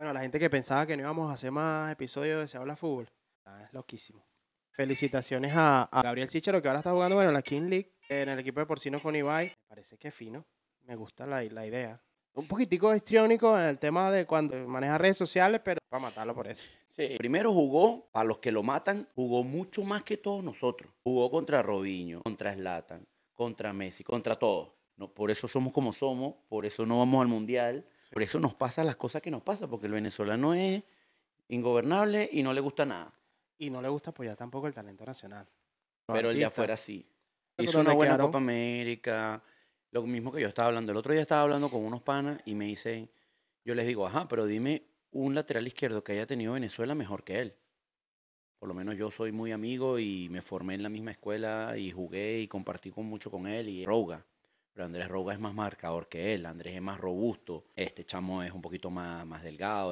Bueno, la gente que pensaba que no íbamos a hacer más episodios de Se habla fútbol, es loquísimo. Felicitaciones a, Gabriel Sichero que ahora está jugando bueno, en la King League, en el equipo de porcino con Ibai. Me parece que fino, me gusta la, idea. Un poquitico histriónico en el tema de cuando maneja redes sociales, pero para matarlo por eso. Sí. Primero jugó, para los que lo matan, jugó mucho más que todos nosotros. Jugó contra Robinho, contra Slatan, contra Messi, contra todos. por eso somos como somos, por eso no vamos al Mundial por eso nos pasa las cosas que nos pasa porque el venezolano es ingobernable y no le gusta nada. Y no le gusta apoyar tampoco el talento nacional. Pero el de afuera sí. Hizo una buena Copa América. Lo mismo que yo estaba hablando. El otro día estaba hablando con unos panas y me dicen, yo les digo, ajá, pero dime un lateral izquierdo que haya tenido Venezuela mejor que él. Por lo menos yo soy muy amigo y me formé en la misma escuela y jugué y compartí con, mucho con él y Roga pero Andrés Roga es más marcador que él, Andrés es más robusto, este chamo es un poquito más, más delgado,